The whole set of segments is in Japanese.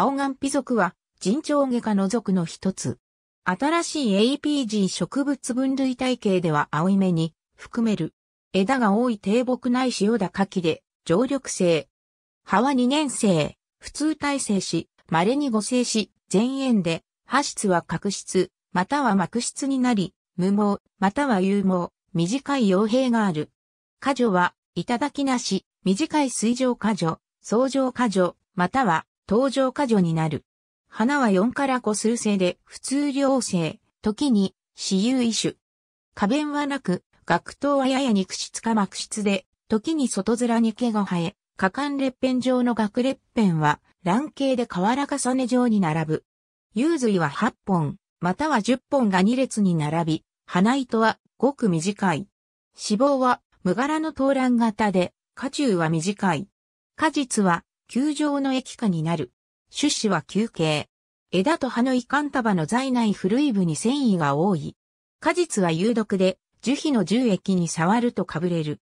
青岩皮属は、人長外科の属の一つ。新しい APG 植物分類体系では青い目に含める。枝が多い低木ないしよだかきで、常緑性。葉は2年生、普通耐性し、稀に五生し、前縁で、葉質は角質、または膜質になり、無毛、または有毛、短い傭兵がある。果女は、だきなし、短い水上果女、草上果女、または登場過剰になる。花は4から5数性で普通良性、時に私有異種。花弁はなく、学頭はやや肉質か膜質で、時に外面に毛が生え、果敢裂片状の学裂片は、卵形で瓦重ね状に並ぶ。幽髄は8本、または10本が2列に並び、花糸はごく短い。脂肪は無柄の頭卵型で、果中は短い。果実は球状の液化になる。種子は球形。枝と葉の胃管束の在内古い部に繊維が多い。果実は有毒で、樹皮の樹液に触るとかぶれる。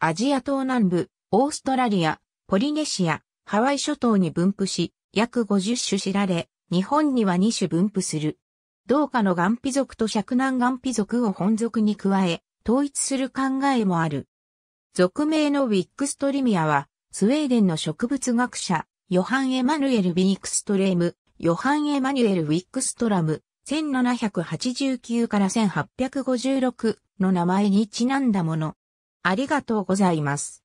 アジア東南部、オーストラリア、ポリネシア、ハワイ諸島に分布し、約50種知られ、日本には2種分布する。同化の岩皮族と尺南岩皮族を本族に加え、統一する考えもある。俗名のウィックストリミアは、スウェーデンの植物学者、ヨハン・エマヌエル・ビークストレーム、ヨハン・エマニュエル・ウィックストラム、1789から1856の名前にちなんだもの。ありがとうございます。